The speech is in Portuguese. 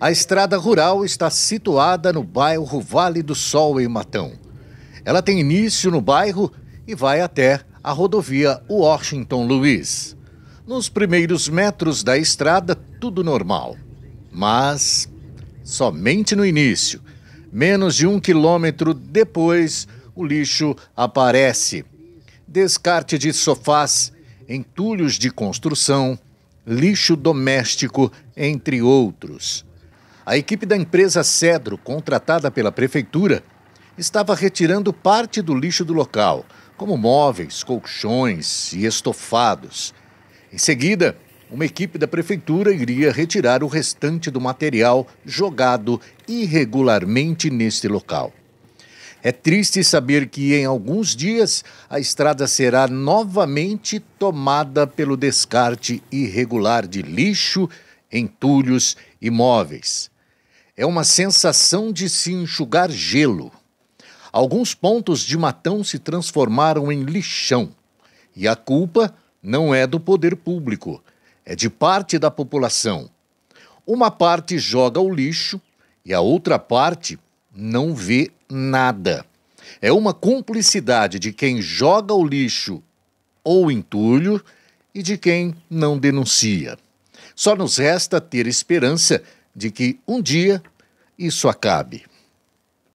A estrada rural está situada no bairro Vale do Sol, em Matão. Ela tem início no bairro e vai até a rodovia Washington Luiz. Nos primeiros metros da estrada, tudo normal. Mas somente no início, menos de um quilômetro depois, o lixo aparece. Descarte de sofás, entulhos de construção, lixo doméstico, entre outros a equipe da empresa Cedro, contratada pela prefeitura, estava retirando parte do lixo do local, como móveis, colchões e estofados. Em seguida, uma equipe da prefeitura iria retirar o restante do material jogado irregularmente neste local. É triste saber que em alguns dias a estrada será novamente tomada pelo descarte irregular de lixo, entulhos e móveis. É uma sensação de se enxugar gelo. Alguns pontos de matão se transformaram em lixão. E a culpa não é do poder público, é de parte da população. Uma parte joga o lixo e a outra parte não vê nada. É uma cumplicidade de quem joga o lixo ou entulho e de quem não denuncia. Só nos resta ter esperança de que um dia isso acabe.